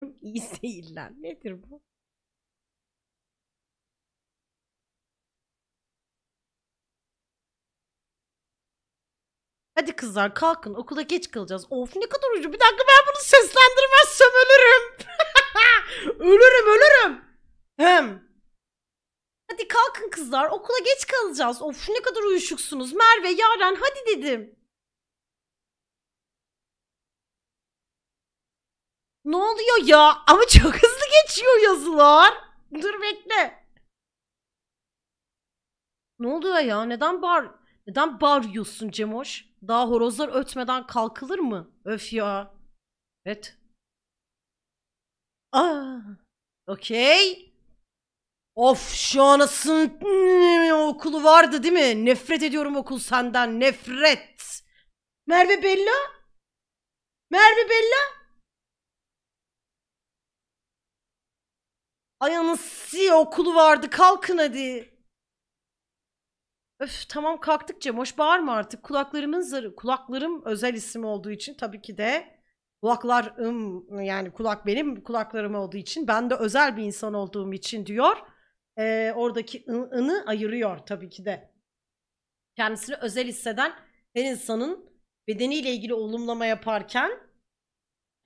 İyi seyirler. Nedir bu? Hadi kızlar kalkın okula geç kalacağız. Of ne kadar ucu. Bir dakika ben bunu seslendirmezsem ölürüm. ölürüm ölürüm. Hem. Hadi kalkın kızlar okula geç kalacağız. Of ne kadar uyuşuksunuz. Merve Yaren hadi dedim. Ne oluyor ya? Ama çok hızlı geçiyor yazılar. Dur bekle. Ne oluyor ya? Neden bağır neden bağırıyorsun Cemoş? Daha horozlar ötmeden kalkılır mı? Öf ya. Evet. Aa. Okey. Of şu an anasının okulu vardı değil mi? Nefret ediyorum okul senden. Nefret. Merve Bella? Merve Bella? Ay anasıya okulu vardı kalkın hadi. Öf tamam kalktık Cem hoş bağırma artık. Kulaklarımın zarı, kulaklarım özel isim olduğu için tabii ki de kulaklarım yani kulak benim kulaklarım olduğu için ben de özel bir insan olduğum için diyor. E, oradaki ını ayırıyor tabii ki de. Kendisini özel hisseden her insanın bedeniyle ilgili olumlama yaparken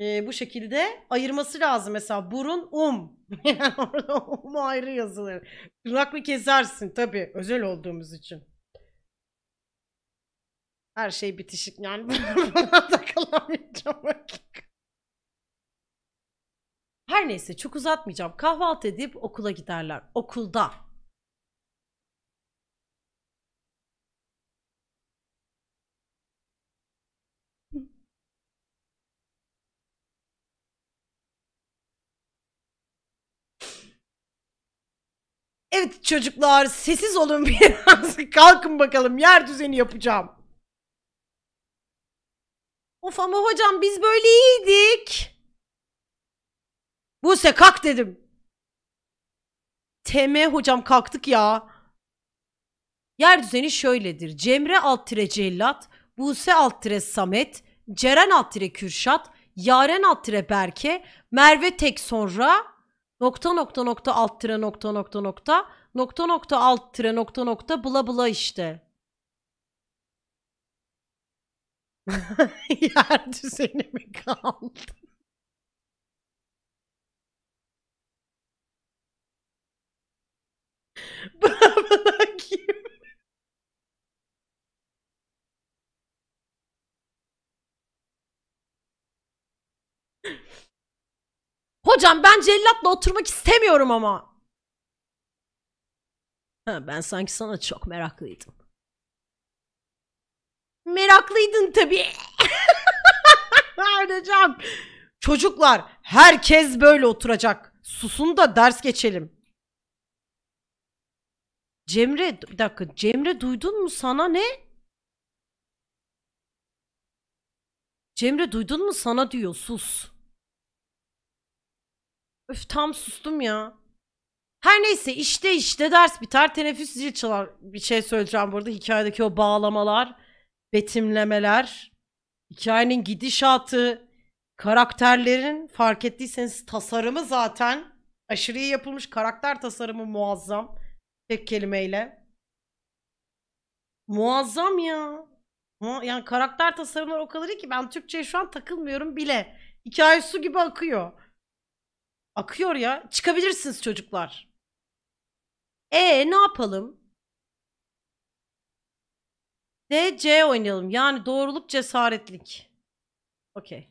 e, bu şekilde ayırması lazım. Mesela burun um orada mu ayrı yazılır. mı kesersin Tabi, özel olduğumuz için. Her şey bitişik yani bana kalamayacağım. Her neyse çok uzatmayacağım. Kahvaltı edip okula giderler. Okulda. Evet çocuklar sessiz olun biraz. Kalkın bakalım yer düzeni yapacağım. Of ama hocam biz böyle iyiydik. Buse kalk dedim. teme hocam kalktık ya. Yer düzeni şöyledir. Cemre alt tire cellat, Buse alt tire Samet, Ceren alt tire Kürşat, Yaren alt tire Berke, Merve tek sonra nokta nokta nokta alt tire nokta nokta nokta nokta nokta alt tire nokta nokta bula bula işte. Yer düzeni mi kaldı? Bana Hocam ben cellatla oturmak istemiyorum ama. Ha, ben sanki sana çok meraklıydım. Meraklıydın tabii. Hocam. Çocuklar herkes böyle oturacak. Susun da ders geçelim. Cemre bir dakika Cemre duydun mu sana ne? Cemre duydun mu sana diyor sus. Öf tam sustum ya. Her neyse işte işte ders biter teneffüs zil çalar. Bir şey söyleyeceğim burada hikayedeki o bağlamalar, betimlemeler, hikayenin gidişatı, karakterlerin fark ettiyseniz tasarımı zaten aşırı iyi yapılmış karakter tasarımı muazzam. Tek kelimeyle. Muazzam ya. Yani karakter tasarımları o kadar iyi ki ben Türkçe'ye şu an takılmıyorum bile. Hikaye su gibi akıyor. Akıyor ya. Çıkabilirsiniz çocuklar. E ne yapalım? D, C oynayalım. Yani doğruluk, cesaretlik. Okey.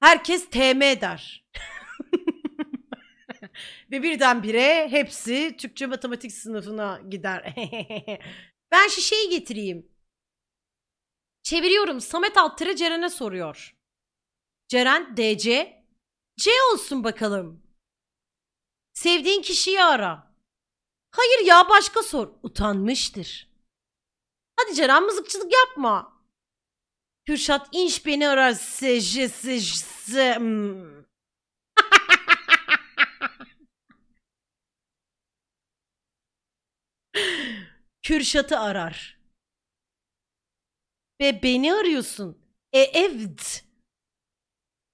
Herkes TM der. Ve birdenbire hepsi Türkçe matematik sınıfına gider. ben şişeyi getireyim. Çeviriyorum. Samet Altıra Ceren'e soruyor. Ceren DC. C olsun bakalım. Sevdiğin kişiyi ara. Hayır ya başka sor. Utanmıştır. Hadi Ceren mızıkçılık yapma. Kürşat inş beni arar. Sej, sej, hmm. Kürşat'ı arar. Ve beni arıyorsun. E evet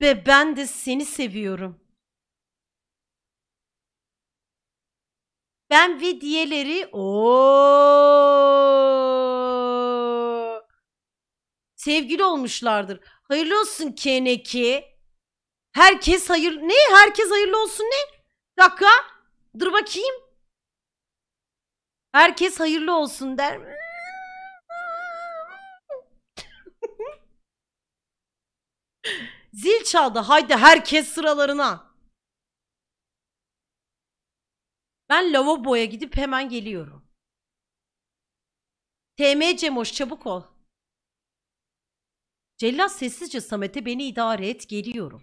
ve ben de seni seviyorum. Ben ve diğerleri o sevgili olmuşlardır. Hayırlı olsun Keneki. Herkes hayır ne? Herkes hayırlı olsun ne? dakika. Dur bakayım. Herkes hayırlı olsun der mi? Zil çaldı. Haydi herkes sıralarına. Ben lavaboya gidip hemen geliyorum. TM Cemoş çabuk ol. Cellat sessizce Samet'e beni idare et geliyorum.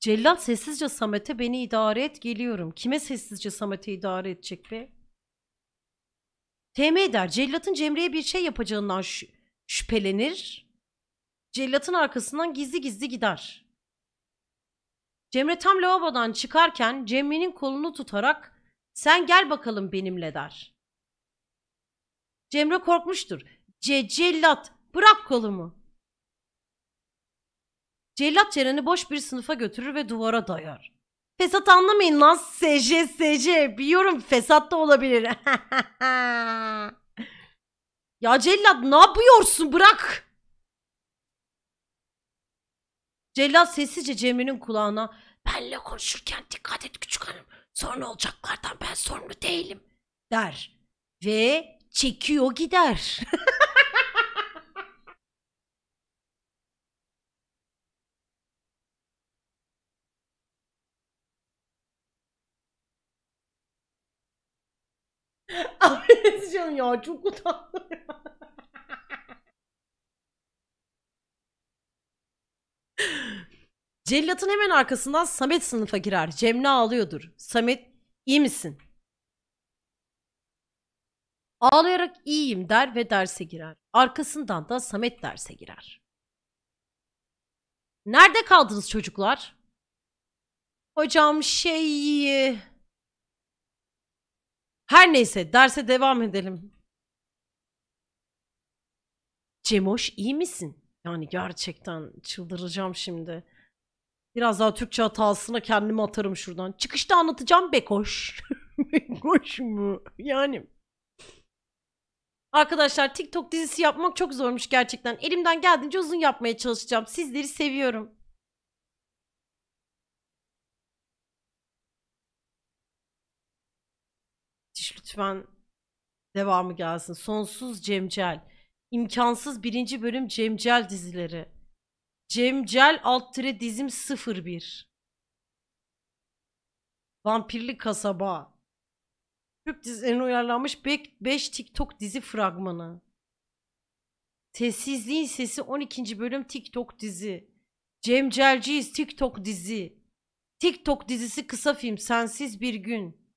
Cellat sessizce Samet'e beni idare et geliyorum. Kime sessizce Samet'e idare edecek be? TM der. Cellat'ın Cemre'ye bir şey yapacağından şü şüphelenir cellatın arkasından gizli gizli gider. Cemre tam lavabodan çıkarken Cemre'nin kolunu tutarak sen gel bakalım benimle der. Cemre korkmuştur. Ce cellat bırak kolumu. Cellat Ceren'i boş bir sınıfa götürür ve duvara dayar. Fesat anlamayın lan SC SC biliyorum fesat da olabilir. ya cellat ne yapıyorsun bırak. Cellat sessizce Cemre'nin kulağına benle konuşurken dikkat et küçük hanım sonra olacaklardan ben sorumlu değilim der ve çekiyor gider. Affedersin ya çok utandım ya. Cellat'ın hemen arkasından Samet sınıfa girer. Cemre ağlıyordur. Samet iyi misin? Ağlayarak iyiyim der ve derse girer. Arkasından da Samet derse girer. Nerede kaldınız çocuklar? Hocam şey... Her neyse derse devam edelim. Cemoş iyi misin? Yani gerçekten çıldıracağım şimdi. Biraz daha Türkçe hatasına kendimi atarım şuradan. Çıkışta anlatacağım Bekoş. Bekoş mu? Yani. Arkadaşlar TikTok dizisi yapmak çok zormuş gerçekten. Elimden geldiğince uzun yapmaya çalışacağım. Sizleri seviyorum. Lütfen devamı gelsin. Sonsuz Cemcel. İmkansız birinci bölüm Cemcel dizileri. Cemcel alt tire dizim 01. Vampirli kasaba. Türk dizilerine uyarlanmış 5 TikTok dizi fragmanı. Sessizliğin Sesi 12. bölüm TikTok dizi. Cemcelciyiz TikTok dizi. TikTok dizisi kısa film Sensiz Bir Gün.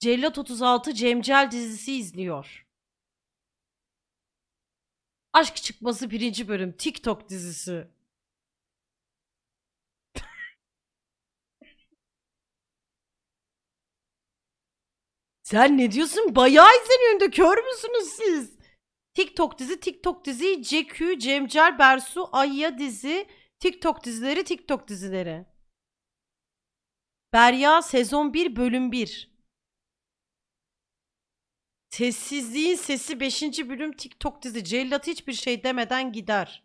Cellat 36 Cemcel dizisi izliyor. Aşk çıkması birinci bölüm TikTok dizisi. Sen ne diyorsun? Bayağı izleniyordu. kör müsünüz siz? TikTok dizi, TikTok dizi, CQ, Cemcel, Bersu, Ayya dizi, TikTok dizileri, TikTok dizileri. Berya sezon 1 bölüm 1. Sessizliğin sesi 5. bölüm TikTok dizi. Cellat hiçbir şey demeden gider.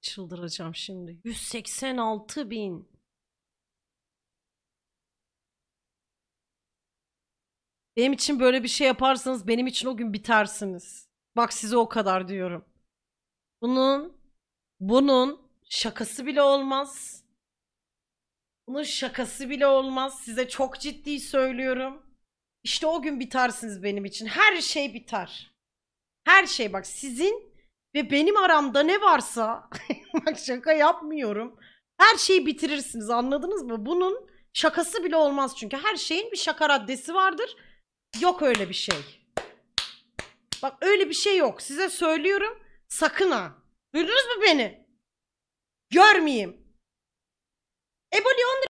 Çıldıracağım şimdi. 186 bin. Benim için böyle bir şey yaparsanız benim için o gün bitersiniz. Bak size o kadar diyorum. Bunun bunun Şakası bile olmaz. Bunun şakası bile olmaz. Size çok ciddi söylüyorum. İşte o gün bitersiniz benim için. Her şey biter. Her şey bak sizin ve benim aramda ne varsa bak şaka yapmıyorum. Her şeyi bitirirsiniz anladınız mı? Bunun şakası bile olmaz çünkü her şeyin bir şaka raddesi vardır. Yok öyle bir şey. Bak öyle bir şey yok. Size söylüyorum. Sakın ha. Duydunuz mu beni? Görmeyeyim. Eboli 10